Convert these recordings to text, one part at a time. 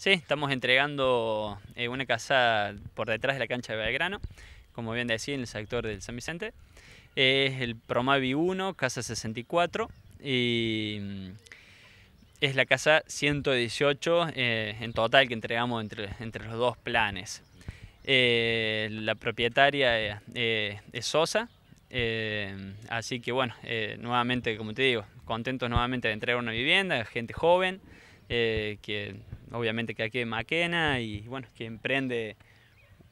Sí, estamos entregando eh, una casa por detrás de la cancha de Belgrano, como bien decía, en el sector del San Vicente. Es el Promavi 1, casa 64, y mm, es la casa 118 eh, en total que entregamos entre, entre los dos planes. Eh, la propietaria es Sosa, así que bueno, nuevamente, como te digo, contentos nuevamente de entregar una vivienda, gente joven, que obviamente que aquí que Maquena y bueno, que emprende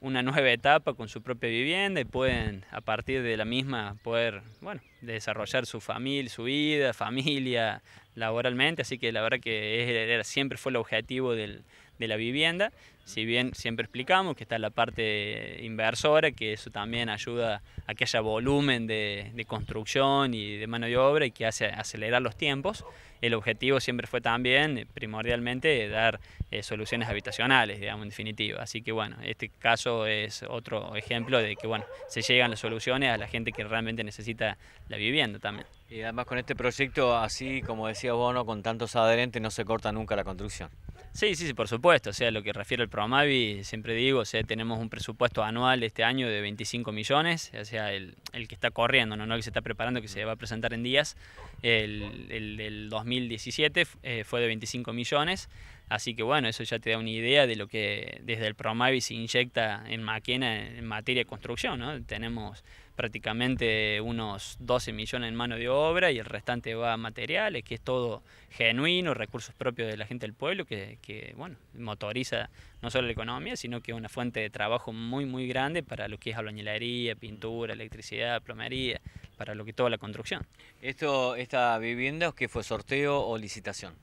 una nueva etapa con su propia vivienda y pueden a partir de la misma poder, bueno, desarrollar su familia, su vida, familia, laboralmente, así que la verdad que siempre fue el objetivo de la vivienda, si bien siempre explicamos que está la parte inversora, que eso también ayuda a que haya volumen de, construcción y de mano de obra y que hace acelerar los tiempos, el objetivo siempre fue también primordialmente dar eh, soluciones habitacionales, digamos, en definitiva. Así que bueno, este caso es otro ejemplo de que bueno, se llegan las soluciones a la gente que realmente necesita la vivienda también. Y además con este proyecto, así como decía Bono con tantos adherentes no se corta nunca la construcción. Sí, sí, sí, por supuesto. O sea, lo que refiere el Promavi, siempre digo, o tenemos un presupuesto anual este año de 25 millones, o sea, el, que está corriendo, ¿no? no el que se está preparando, que se va a presentar en días, el, 2017 eh, fue de 25 millones. Así que bueno, eso ya te da una idea de lo que desde el Promavis se inyecta en Maquena en materia de construcción. Tenemos prácticamente unos 12 millones en mano de obra y el restante va a materiales, que es todo genuino, recursos propios de la gente del pueblo, que, bueno, motoriza no solo la economía, sino que es una fuente de trabajo muy, muy grande para lo que es albañilería, pintura, electricidad, plomería, para lo que es toda la construcción. Esto, ¿Esta vivienda qué fue sorteo o licitación?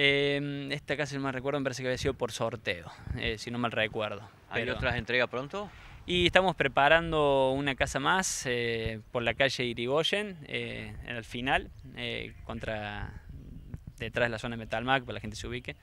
Eh, esta casi no me recuerdo, me parece que había sido por sorteo, eh, si no mal recuerdo. ¿Hay otras entregas pronto? Y estamos preparando una casa más eh, por la calle Irigoyen, eh, en el final, contra detrás de la zona de Metalmac, para la gente se ubique.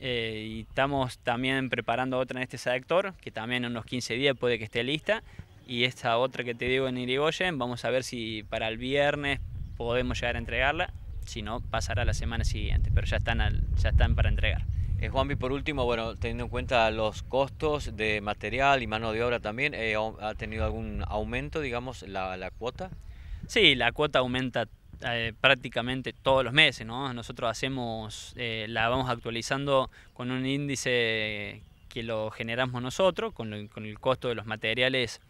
y estamos también preparando otra en este sector, que también en unos 15 días puede que esté lista. Y esta otra que te digo en Irigoyen, vamos a ver si para el viernes podemos llegar a entregarla si no pasará la semana siguiente, pero ya están, ya están para entregar. Eh, Juanvi, por último, bueno, teniendo en cuenta los costos de material y mano de obra también, eh, ¿ha tenido algún aumento, digamos, la, cuota? Sí, la cuota aumenta eh, prácticamente todos los meses, Nosotros hacemos, eh, la vamos actualizando con un índice que lo generamos nosotros, con, con el costo de los materiales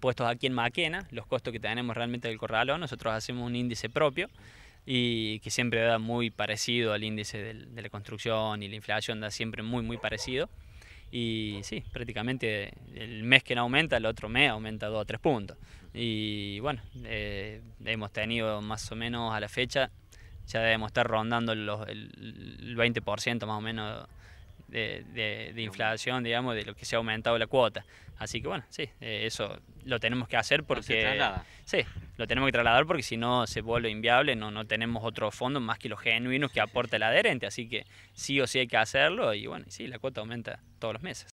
puestos aquí en Maquena, los costos que tenemos realmente del corralón, nosotros hacemos un índice propio y que siempre da muy parecido al índice de la construcción y la inflación, da siempre muy, muy parecido. Y sí, prácticamente el mes que no aumenta, el otro mes aumenta 2 o 3 puntos. Y bueno, eh, hemos tenido más o menos a la fecha, ya debemos estar rondando los, el, el 20% más o menos de, de, inflación, digamos, de lo que se ha aumentado la cuota. Así que bueno, sí, eh, eso lo tenemos que hacer porque... sí, lo tenemos que trasladar porque si no se vuelve inviable, no, no tenemos otro fondo más que los genuinos que aporta el adherente. Así que sí o sí hay que hacerlo y bueno, sí, la cuota aumenta todos los meses.